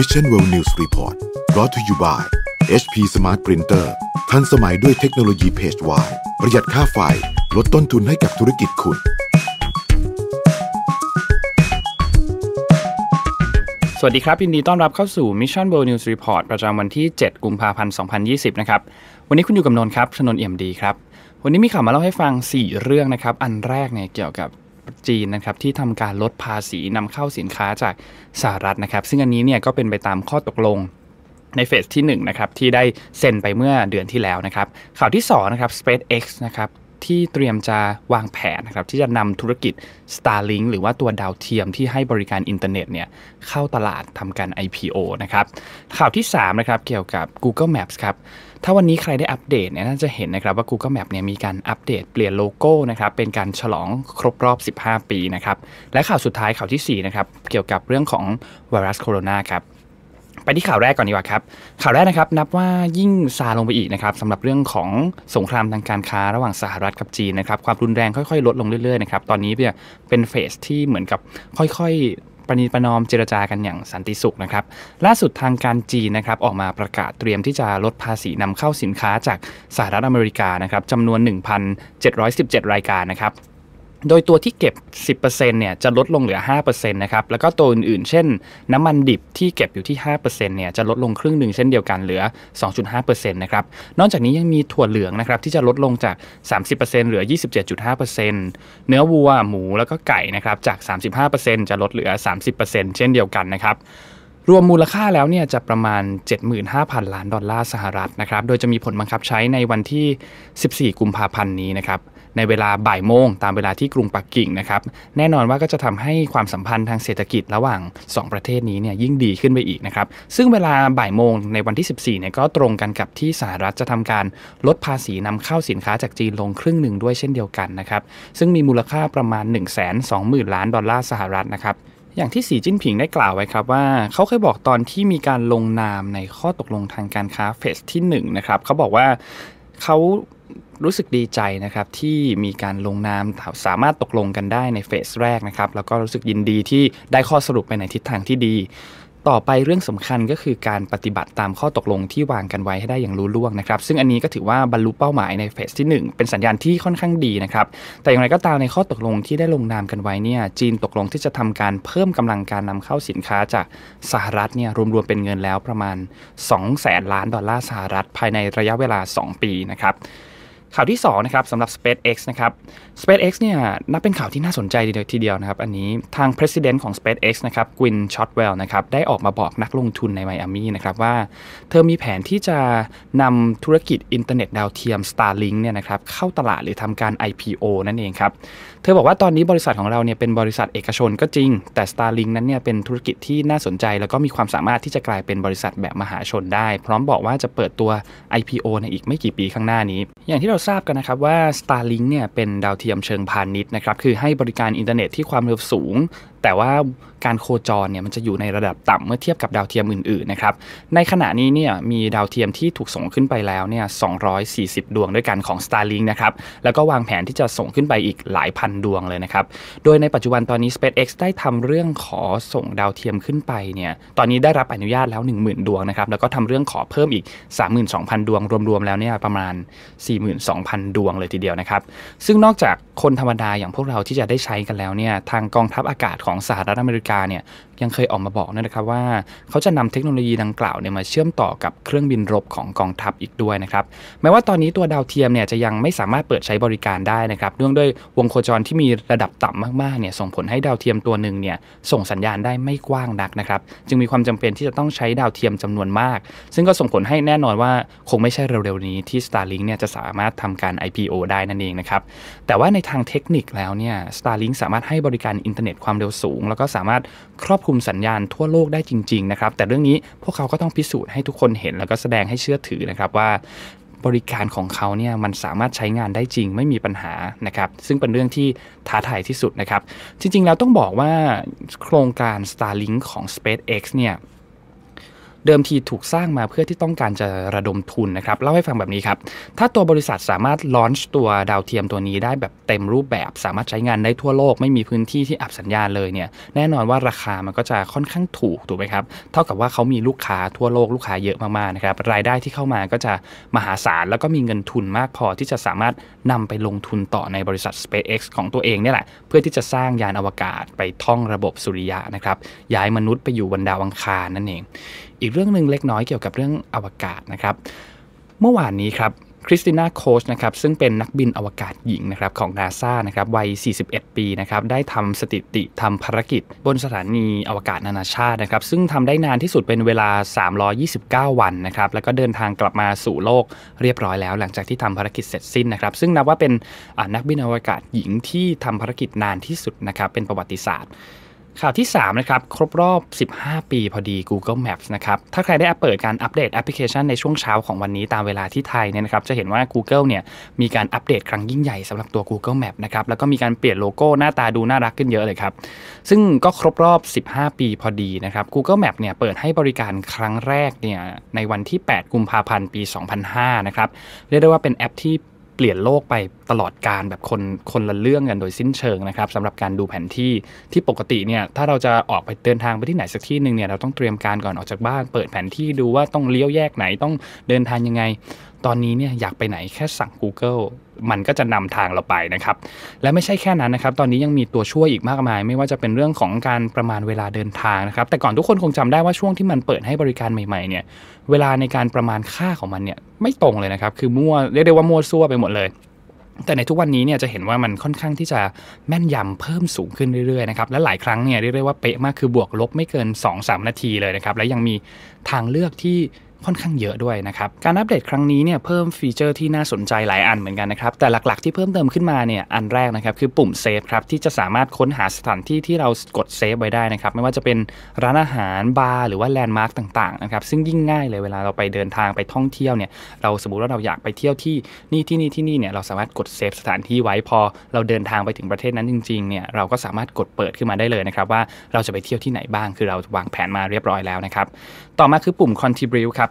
Mission World News Report รอ t ที่ you by HP Smart Printer ทันสมัยด้วยเทคโนโลยีเพจวายประหยัดค่าไฟ ลดต้นทุนให้กับธุรกิจคุณ สวัสดีครับ ยินดีต้อนรับเข้าสู่ Mission World News Report ประจำวันที่ 7 กุมภาพันธ์ 2020 นะครับ วันนี้คุณอยู่กับนนท์ครับ ชนนเอี่ยมดีครับ วันนี้มีข่าวมาเล่าให้ฟัง 4 เรื่องนะครับ อันแรกเนี่ยเกี่ยวกับจีนนะครับที่ทำการลดภาษีนำเข้าสินค้าจากสหรัฐนะครับ ซึ่งอันนี้เนี่ยก็เป็นไปตามข้อตกลงในเฟสที่1นะครับที่ได้เซ็นไปเมื่อเดือนที่แล้วนะครับ ข่าวที่2นะครับ SpaceX นะครับที่เตรียมจะวางแผนนะครับที่จะนำธุรกิจ Starlink หรือว่าตัวดาวเทียมที่ให้บริการอินเทอร์เน็ตเนี่ยเข้าตลาดทำการ IPO นะครับ ข่าวที่3นะครับเกี่ยวกับ Google Maps ครับถ้าวันนี้ใครได้อัปเดตเนี่ยน่าจะเห็นนะครับว่า Google Map เนี่ยมีการอัปเดต เปลี่ยนโลโก้นะครับเป็นการฉลองครบรอบ 15 ปีนะครับและข่าวสุดท้ายข่าวที่4นะครับเกี่ยวกับเรื่องของไวรัสโคโรนาครับไปที่ข่าวแรกก่อนดีกว่าครับ ข่าวแรกนะครับ นับว่ายิ่งซาลงไปอีกนะครับสำหรับเรื่องของสงครามทางการค้าระหว่างสหรัฐกับจีนนะครับความรุนแรงค่อยๆลดลงเรื่อยๆนะครับตอนนี้เนี่ยเป็นเฟส ที่เหมือนกับค่อยๆประนีประนอมเจรจากันอย่างสันติสุขนะครับล่าสุดทางการจีนนะครับออกมาประกาศเตรียมที่จะลดภาษีนำเข้าสินค้าจากสหรัฐอเมริกานะครับจำนวน 1,717 รายการนะครับโดยตัวที่เก็บ 10%เนี่ย จะลดลงเหลือ 5%นะครับ แล้วก็ตัวอื่น ๆ เช่น น้ำมันดิบที่เก็บอยู่ที่ 5%เนี่ย จะลดลงครึ่งหนึ่งเช่นเดียวกันเหลือ 2.5%นะครับ นอกจากนี้ยังมีถั่วเหลืองนะครับ ที่จะลดลงจาก 30%เหลือ 27.5%เนื้อวัวหมูแล้วก็ไก่นะครับจาก 35%จะลดเหลือ 30%เช่นเดียวกันนะครับ รวมมูลค่าแล้วเนี่ยจะประมาณ 75,000 ล้านดอลลาร์สหรัฐนะครับ โดยจะมีผลบังคับใช้ในวันที่ 14 กุมภาพันธ์นี้นะครับในเวลาบ่ายโมงตามเวลาที่กรุงปักกิ่งนะครับ แน่นอนว่าก็จะทำให้ความสัมพันธ์ทางเศรษฐกิจระหว่าง 2 ประเทศนี้เนี่ยยิ่งดีขึ้นไปอีกนะครับ ซึ่งเวลาบ่ายโมงในวันที่ 14เนี่ยก็ตรงกันกับที่สหรัฐจะทำการลดภาษีนำเข้าสินค้าจากจีนลงครึ่งหนึ่งด้วยเช่นเดียวกันนะครับ ซึ่งมีมูลค่าประมาณ1 2 0 0 0 0ล้านดอลลาร์สหรัฐนะครับอย่างที่สีจิ้นผิงได้กล่าวไว้ครับว่าเขาเคยบอกตอนที่มีการลงนามในข้อตกลงทางการค้าเฟสที่1นะครับเขาบอกว่าเขารู้สึกดีใจนะครับที่มีการลงนามสามารถตกลงกันได้ในเฟสแรกนะครับแล้วก็รู้สึกยินดีที่ได้ข้อสรุปไปในทิศทางที่ดี ต่อไปเรื่องสำคัญก็คือการปฏิบัติตามข้อตกลงที่วางกันไว้ให้ได้อย่างรู้ล่วงนะครับซึ่งอันนี้ก็ถือว่าบรรลุเป้าหมายในเฟสที่1 เป็นสัญญาณที่ค่อนข้างดีนะครับแต่อย่างไรก็ตามในข้อตกลงที่ได้ลงนามกันไว้เนี่ยจีนตกลงที่จะทำการเพิ่มกำลังการนำเข้าสินค้าจากสหรัฐเนี่ยรวมรวมเป็นเงินแล้วประมาณ 2 0 0แสนล้าน ดอลลาร์สหรัฐภายในระยะเวลา 2 ปีนะครับข่าวที่2นะครับสำหรับ SpaceX นะครับ SpaceX เนี่ยนับเป็นข่าวที่น่าสนใจทีเดียวนะครับอันนี้ทาง President ของ SpaceX นะครับกวินช็อตเวลนะครับ ได้ออกมาบอกนักลงทุนในไมอามีนะครับว่า เธอมีแผนที่จะนำธุรกิจอินเทอร์เน็ต ดาวเทียม Starlink เนี่ยนะครับ เข้าตลาดหรือทำการ IPO นั่นเองครับเธอบอกว่าตอนนี้บริษัทของเราเนี่ยเป็นบริษัทเอกชนก็จริงแต่ Starlink นั้นเนี่ยเป็นธุรกิจที่น่าสนใจ แล้วก็มีความสามารถที่จะกลายเป็นบริษัทแบบมหาชนได้ พร้อมบอกว่าจะเปิดตัว IPO ในอีกไม่กี่ปีข้างหน้านี้ อย่างที่เราทราบกันนะครับว่า Starlink เนี่ยเป็นดาวเทียมเชิงพาณิชย์นะครับ คือให้บริการอินเทอร์เน็ตที่ความเร็วสูงแต่ว่าการโคจรเนี่ยมันจะอยู่ในระดับต่ำเมื่อเทียบกับดาวเทียมอื่นๆนะครับ ในขณะนี้เนี่ยมีดาวเทียมที่ถูกส่งขึ้นไปแล้วเนี่ย240 ดวงด้วยกันของ Starlink นะครับ แล้วก็วางแผนที่จะส่งขึ้นไปอีกหลายพันดวงเลยนะครับ โดยในปัจจุบันตอนนี้ SpaceX ได้ทำเรื่องขอส่งดาวเทียมขึ้นไปเนี่ย ตอนนี้ได้รับอนุญาตแล้ว 10,000 ดวงนะครับ แล้วก็ทำเรื่องขอเพิ่มอีก 32,000 ดวงรวมๆแล้วเนี่ยประมาณ 42,000 ดวงเลยทีเดียวนะครับ ซึ่งนอกจากคนธรรมดาอย่างพวกเราที่จะได้ใช้กันแล้วเนี่ยทางกองทัพอากาศของของสหรัฐอเมริกาเนี่ยยังเคยออกมาบอกนะครับว่าเขาจะนำเทคโนโลยีดังกล่าวเนี่ยมาเชื่อมต่อกับเครื่องบินรบของกองทัพอีกด้วยนะครับแม้ว่าตอนนี้ตัวดาวเทียมเนี่ยจะยังไม่สามารถเปิดใช้บริการได้นะครับเนื่องด้วยวงโคจรที่มีระดับต่ำมากๆเนี่ยส่งผลให้ดาวเทียมตัวหนึ่งเนี่ยส่งสัญญาณได้ไม่กว้างนักนะครับจึงมีความจำเป็นที่จะต้องใช้ดาวเทียมจำนวนมาก ซึ่งก็ส่งผลให้แน่นอนว่าคงไม่ใช่เร็วๆนี้ที่ Starlink เนี่ยจะสามารถทำการ IPO ได้นั่นเองนะครับแต่ว่าในทางเทคนิคแล้วเนี่ย Starlink สามารถให้บริการอินเทอร์เน็ตความเร็วูงแล้วก็สามารถครอบคลุมสัญญาณทั่วโลกได้จริง ๆ นะครับ แต่เรื่องนี้พวกเขาก็ต้องพิสูจน์ให้ทุกคนเห็น แล้วก็แสดงให้เชื่อถือนะครับว่า บริการของเขาเนี่ยมันสามารถใช้งานได้จริงไม่มีปัญหานะครับ ซึ่งเป็นเรื่องที่ท้าทายที่สุดนะครับ จริง ๆ แล้วต้องบอกว่าโครงการ Starlink ของ SpaceX เนี่ยเดิมทีถูกสร้างมาเพื่อที่ต้องการจะระดมทุนนะครับ เล่าให้ฟังแบบนี้ครับ ถ้าตัวบริษัทสามารถลอนช์ตัวดาวเทียมตัวนี้ได้แบบเต็มรูปแบบ สามารถใช้งานได้ทั่วโลกไม่มีพื้นที่ที่อับสัญญาณเลยเนี่ย แน่นอนว่าราคามันก็จะค่อนข้างถูกถูกไหมครับ เท่ากับว่าเขามีลูกค้าทั่วโลกลูกค้าเยอะมากๆนะครับ รายได้ที่เข้ามาก็จะมหาศาลแล้วก็มีเงินทุนมากพอที่จะสามารถนำไปลงทุนต่อในบริษัท SpaceX ของตัวเองเนี่แหละ เพื่อที่จะสร้างยานอวกาศไปท่องระบบสุริยะนะครับ ย้ายมนุษย์ไปอยู่บนดาวอังคารนั่นเองอีกเรื่องหนึ่งเล็กน้อยเกี่ยวกับเรื่องอวกาศนะครับ เมื่อวานนี้ครับคริสติน่าโคชนะครับซึ่งเป็นนักบินอวกาศหญิงนะครับของนาซานะครับวัย41 ปีนะครับได้ทำสถิติทำภารกิจบนสถานีอวกาศนานาชาตินะครับ ซึ่งทำได้นานที่สุดเป็นเวลา 329 วันนะครับแล้วก็เดินทางกลับมาสู่โลกเรียบร้อยแล้วหลังจากที่ทำภารกิจเสร็จสิ้นนะครับซึ่งนับว่าเป็นนักบินอวกาศหญิงที่ทำภารกิจนานที่สุดนะครับเป็นประวัติศาสตร์ข่าวที่3นะครับครบรอบ 15 ปีพอดี Google Maps นะครับ ถ้าใครได้เปิดการอัปเดตแอปพลิเคชันในช่วงเช้าของวันนี้ตามเวลาที่ไทยเนี่ยนะครับจะเห็นว่า Google เนี่ยมีการอัปเดตครั้งยิ่งใหญ่สำหรับตัว Google Map นะครับแล้วก็มีการเปลี่ยนโลโก้หน้าตาดูน่ารักขึ้นเยอะเลยครับ ซึ่งก็ครบรอบ 15 ปีพอดีนะครับ Google Map เนี่ยเปิดให้บริการครั้งแรกเนี่ยในวันที่ 8 กุมภาพันธ์ ปี 2005 นะครับเรียกได้ว่าเป็นแอปที่เปลี่ยนโลกไปตลอดการแบบคนคนละเรื่องกันโดยสิ้นเชิงนะครับสำหรับการดูแผนที่ที่ปกติเนี่ยถ้าเราจะออกไปเดินทางไปที่ไหนสักที่หนึ่งเนี่ยเราต้องเตรียมการก่อนออกจากบ้านเปิดแผนที่ดูว่าต้องเลี้ยวแยกไหนต้องเดินทางยังไงตอนนี้เนี่ยอยากไปไหนแค่สั่ง Google มันก็จะนำทางเราไปนะครับและไม่ใช่แค่นั้นนะครับตอนนี้ยังมีตัวช่วยอีกมากมาย ไม่ว่าจะเป็นเรื่องของการประมาณเวลาเดินทางนะครับแต่ก่อนทุกคนคงจำได้ว่าช่วงที่มันเปิดให้บริการใหม่ ๆ เนี่ย เวลาในการประมาณค่าของมันเนี่ยไม่ตรงเลยนะครับคือมั่วเรียกได้ว่ามั่วซั่วไปหมดเลย แต่ในทุกวันนี้เนี่ยจะเห็นว่ามันค่อนข้างที่จะแม่นยำเพิ่มสูงขึ้นเรื่อยๆนะครับและหลายครั้งเนี่ยเรียกได้ว่าเป๊ะมากคือบวกลบไม่เกิน 2-3 นาทีเลยนะครับและยังมีทางเลือกที่ค่อนข้างเยอะด้วยนะครับ การอัปเดตครั้งนี้เนี่ยเพิ่มฟีเจอร์ที่น่าสนใจหลายอันเหมือนกันนะครับ แต่หลักๆที่เพิ่มเติมขึ้นมาเนี่ยอันแรกนะครับ คือปุ่มเซฟครับ ที่จะสามารถค้นหาสถานที่ที่เรากดเซฟไว้ได้นะครับ ไม่ว่าจะเป็นร้านอาหารบาร์หรือว่าแลนด์มาร์กต่างๆนะครับซึ่งยิ่งง่ายเลยเวลาเราไปเดินทางไปท่องเที่ยวเนี่ยเราสมมติว่าเราอยากไปเที่ยวที่นี่ที่นี่ที่นี่เนี่ยเราสามารถกดเซฟสถานที่ไว้พอเราเดินทางไปถึงประเทศนั้นจริงๆเนี่ยเราก็สามารถกดเปิดขึ้นมาได้เลยนะครับว่าเราจะไปเที่ยวที่ไหนบ้างคือเราวางแผนมาเรียบร้อยแล้วนะครับต่อมาคือปุ่ม contribute ครับ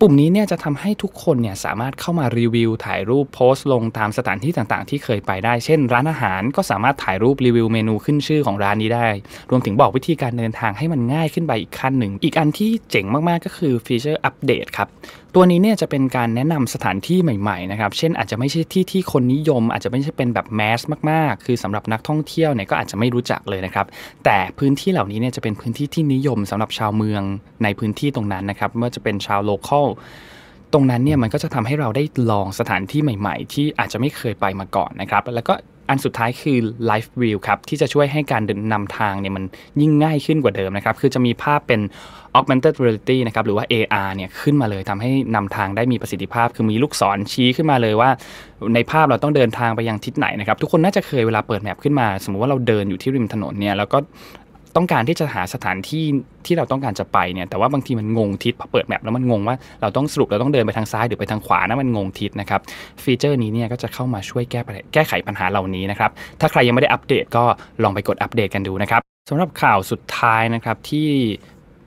ปุ่มนี้เนี่ยจะทำให้ทุกคนเนี่ยสามารถเข้ามารีวิว ถ่ายรูปโพสต์ลงตามสถานที่ต่างๆ ที่เคยไปได้เช่นร้านอาหารก็สามารถถ่ายรูปรีวิวเมนูขึ้นชื่อของร้านนี้ได้ รวมถึงบอกวิธีการเดินทางให้มันง่ายขึ้นไปอีกขั้นหนึ่ง อีกอันที่เจ๋งมากๆก็คือฟีเจอร์อัปเดตครับ ตัวนี้เนี่ยจะเป็นการแนะนำสถานที่ใหม่ๆนะครับเช่นอาจจะไม่ใช่ที่ที่คนนิยม อาจจะไม่ใช่เป็นแบบแมสมากๆ คือสำหรับนักท่องเที่ยวเนี่ยก็อาจจะไม่รู้จักเลยนะครับแต่พื้นที่เหล่านี้เนี่ยจะเป็นพื้นที่ที่นิยมสำหรับชาวเมืองในพื้นที่ตรงนั้นนะครับไม่ว่าจะเป็นชาวโลคอล t v l ตรงนั้นเนี่ยมันก็จะทำให้เราได้ลองสถานที่ใหม่ๆ ที่อาจจะไม่เคยไปมาก่อนนะครับ แล้วก็อันสุดท้ายคือ l i ฟ e View ครับ ที่จะช่วยให้การเดินนำทางเนี่ยมันยิ่งง่ายขึ้นกว่าเดิมนะครับ คือจะมีภาพเป็น augmented reality นะครับ หรือว่า AR เนี่ยขึ้นมาเลยทำให้นำทางได้มีประสิทธิภาพคือมีลูกศรชี้ขึ้นมาเลยว่าในภาพเราต้องเดินทางไปยังทิศไหนนะครับทุกคนน่าจะเคยเวลาเปิดแมพขึ้นมา สมมติว่าเราเดินอยู่ที่ริมถนนเนี่ยแล้วก็ต้องการที่จะหาสถานที่ที่เราต้องการจะไปเนี่ยแต่ว่าบางทีมันงงทิศพอเปิดแมปแล้วมันงงว่าเราต้องสรุปเราต้องเดินไปทางซ้ายหรือไปทางขวานะมันงงทิศนะครับฟีเจอร์นี้เนี่ยก็จะเข้ามาช่วยแก้แก้ไขปัญหาเหล่านี้นะครับถ้าใครยังไม่ได้อัปเดตก็ลองไปกดอัปเดตกันดูนะครับสำหรับข่าวสุดท้ายนะครับที่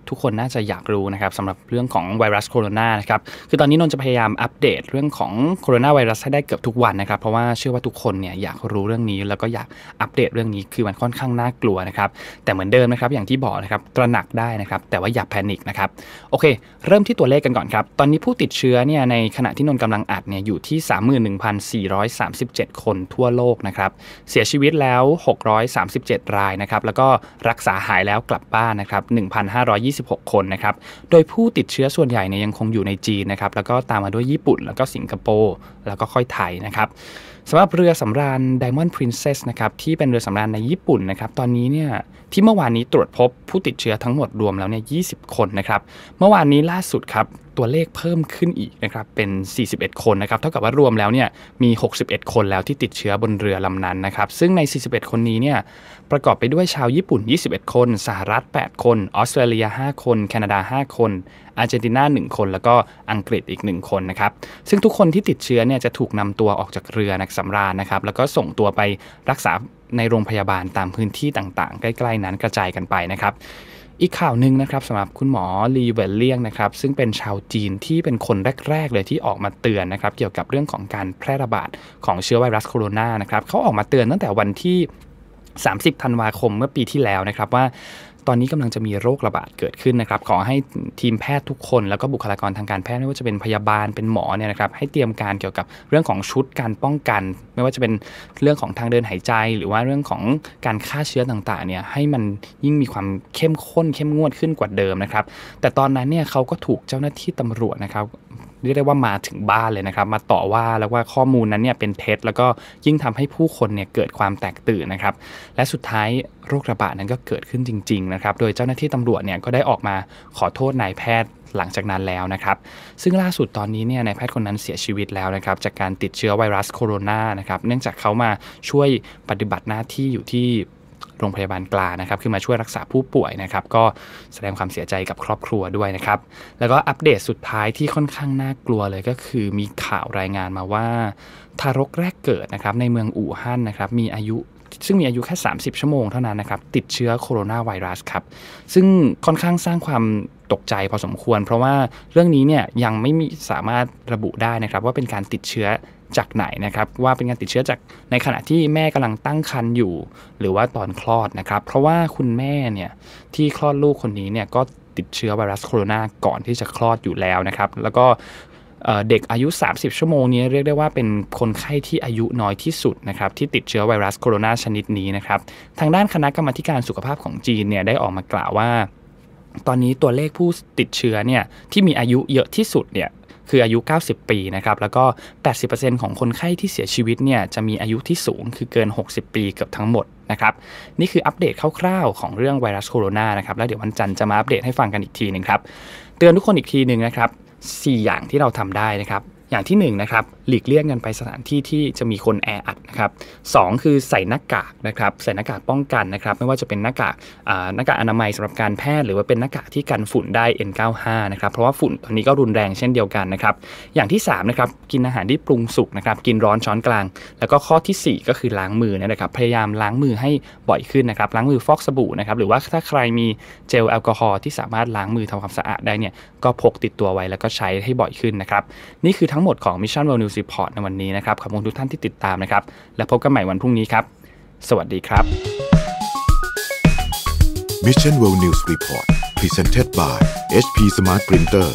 ทุกคนน่าจะอยากรู้นะครับสำหรับเรื่องของไวรัสโคโรนานะครับคือตอนนี้นนจะพยายามอัปเดตเรื่องของโคโรนาไวรัสให้ได้เกือบทุกวันนะครับเพราะว่าเชื่อว่าทุกคนเนี่ยอยากรู้เรื่องนี้ แล้วก็อยากอัปเดตเรื่องนี้คือมันค่อนข้างน่ากลัวนะครับ แต่เหมือนเดิมนะครับ อย่างที่บอกนะครับ ตระหนักได้นะครับ แต่ว่าอย่าแพนิคนะครับโอเค เริ่มที่ตัวเลขกันก่อนครับตอนนี้ผู้ติดเชื้อเนี่ยในขณะที่นนกำลังอัดเนี่ยอยู่ที่ 31,437 คนทั่วโลกนะครับเสียชีวิตแล้ว 637 รายนะครับแล้วก็รักษาหายแล้วกลับบ้านนะครับ1,520 26คนนะครับ โดยผู้ติดเชื้อส่วนใหญ่เนี่ยยังคงอยู่ในจีนนะครับ แล้วก็ตามมาด้วยญี่ปุ่น แล้วก็สิงคโปร์ แล้วก็ค่อยไทยนะครับสำหรับเรือสำราญ Diamond Princess นะครับที่เป็นเรือสำราญในญี่ปุ่นนะครับตอนนี้เนี่ยที่เมื่อวานนี้ตรวจพบผู้ติดเชื้อทั้งหมดรวมแล้วเนี่ย 20 คนนะครับเมื่อวานนี้ล่าสุดครับตัวเลขเพิ่มขึ้นอีกนะครับเป็น 41 คนนะครับเท่ากับว่ารวมแล้วเนี่ยมี 61 คนแล้วที่ติดเชื้อบนเรือลำนั้นนะครับซึ่งใน 41 คนนี้เนี่ยประกอบไปด้วยชาวญี่ปุ่น 21 คนสหรัฐ 8 คน ออสเตรเลีย 5 คนแคนาดา 5 คน อาร์เจนตินา 1 คนแล้วก็อังกฤษอีก 1 คนนะครับซึ่งทุกคนที่ติดเชื้อเนี่ยจะถูกนาตัวออกจากเรือนะคำราญนะครับแล้วก็ส่งตัวไปรักษาในโรงพยาบาลตามพื้นที่ต่างๆ ใกล้ๆนั้นกระจายกันไปนะครับอีกข่าวหนึ่งนะครับสำหรับคุณหมอลีเวลเลียงนะครับซึ่งเป็นชาวจีนที่เป็นคนแรกๆเลยที่ออกมาเตือนนะครับเกี่ยวกับเรื่องของการแพร่ระบาดของเชื้อไวรัสโคโรนานะครับเขาออกมาเตือนตั้งแต่วันที่ 30 ธันวาคมเมื่อปีที่แล้วนะครับว่าตอนนี้กำลังจะมีโรคระบาดเกิดขึ้นนะครับ ขอให้ทีมแพทย์ทุกคน แล้วก็บุคลากรทางการแพทย์ไม่ว่าจะเป็นพยาบาลเป็นหมอเนี่ยนะครับ ให้เตรียมการเกี่ยวกับเรื่องของชุดการป้องกัน ไม่ว่าจะเป็นเรื่องของทางเดินหายใจ หรือว่าเรื่องของการฆ่าเชื้อต่างๆ เนี่ยให้มันยิ่งมีความเข้มข้น เข้มงวดขึ้นกว่าเดิมนะครับ แต่ตอนนั้นเนี่ยเขาก็ถูกเจ้าหน้าที่ตำรวจนะครับเรียกได้ว่ามาถึงบ้านเลยนะครับ มาต่อว่าแล้วว่าข้อมูลนั้นเนี่ยเป็นเท็จแล้วก็ยิ่งทำให้ผู้คนเนี่ยเกิดความแตกตื่นนะครับ และสุดท้ายโรคระบาดนั้นก็เกิดขึ้นจริงๆนะครับ โดยเจ้าหน้าที่ตำรวจเนี่ยก็ได้ออกมาขอโทษนายแพทย์หลังจากนั้นแล้วนะครับ ซึ่งล่าสุดตอนนี้เนี่ยนายแพทย์คนนั้นเสียชีวิตแล้วนะครับ จากการติดเชื้อไวรัสโคโรนานะครับ เนื่องจากเขามาช่วยปฏิบัติหน้าที่อยู่ที่โรงพยาบาลกลานะครับคือมาช่วยรักษาผู้ป่วยนะครับ ก็แสดงความเสียใจกับครอบครัวด้วยนะครับ แล้วก็อัปเดตสุดท้ายที่ค่อนข้างน่ากลัวเลยก็คือมีข่าวรายงานมาว่าทารกแรกเกิดนะครับในเมืองอู่ฮั่นนะครับมีอายุ ซึ่งมีอายุแค่ 30 ชั่วโมงเท่านั้นนะครับติดเชื้อโคโรนาไวรัสครับซึ่งค่อนข้างสร้างความตกใจพอสมควรเพราะว่าเรื่องนี้เนี่ยยังไม่มีสามารถระบุได้นะครับ ว่าเป็นการติดเชื้อจากไหนนะครับ ว่าเป็นการติดเชื้อจากในขณะที่แม่กำลังตั้งครรภ์อยู่หรือว่าตอนคลอดนะครับ เพราะว่าคุณแม่เนี่ยที่คลอดลูกคนนี้เนี่ยก็ติดเชื้อไวรัสโคโรนาก่อนที่จะคลอดอยู่แล้วนะครับ แล้วก็เด็กอายุ 30 ชั่วโมงนี้เรียกได้ว่าเป็นคนไข้ที่อายุน้อยที่สุดนะครับที่ติดเชื้อไวรัสโคโรนาชนิดนี้นะครับทางด้านคณะกรรมการสุขภาพของจีนเนี่ยได้ออกมากล่าวว่าตอนนี้ตัวเลขผู้ติดเชื้อเนี่ยที่มีอายุเยอะที่สุดเนี่ยคืออายุ 90 ปีนะครับแล้วก็80%ของคนไข้ที่เสียชีวิตเนี่ยจะมีอายุที่สูงคือเกิน 60 ปี เกือบทั้งหมดนะครับนี่คืออัปเดตคร่าวๆของเรื่องไวรัสโคโรนานะครับแล้วเดี๋ยววันจันทร์จะมาอัปเดตให้ฟังกันอีกทีหนึ่งครับ เตือนทุกคนอีกทีหนึ่งนะครับ 4 อย่างที่เราทำได้นะครับอย่างที่1นนะครับหลีกเลี่ยงกันไปสถานที่ที่จะมีคนแออัดนะครับสคือใส่หน้ากากนะครับใส่หน้ากากป้องกันนะครับไม่ว่าจะเป็นหน้ากากหน้ากากอนามัยสำหรับการแพทย์ หรือว่าเป็นหน้ากากที่กันฝุ่นได้ N95 นะครับเพราะว่าฝุ่นตอนนี้ก็รุนแรงเช่นเดียวกันนะครับอย่างที่3นะครับกินอาหารที่ปรุงสุกนะครับกินร้อนช้อนกลาง แล้วก็ข้อที่ 4 ก็คือล้างมือนะครับพยายามล้างมือให้บ่อยขึ้นนะครับล้างมือฟอกสบู่นะครับหรือว่าถ้าใครมีเจลแอลกอฮอล์ที่สามารถล้างมือทำความสะอาดได้เนี่ยก็พกติดตัวไว้แล้วก็ใช้ให้บ่อยขึ้นนะครับนี่คือทั้งงหมดของ Mission World News Report ในวันนี้นะครับ ขอบคุณทุกท่านที่ติดตามนะครับ และพบกันใหม่วันพรุ่งนี้ครับ สวัสดีครับ Mission World News Report Presented by HP Smart Printer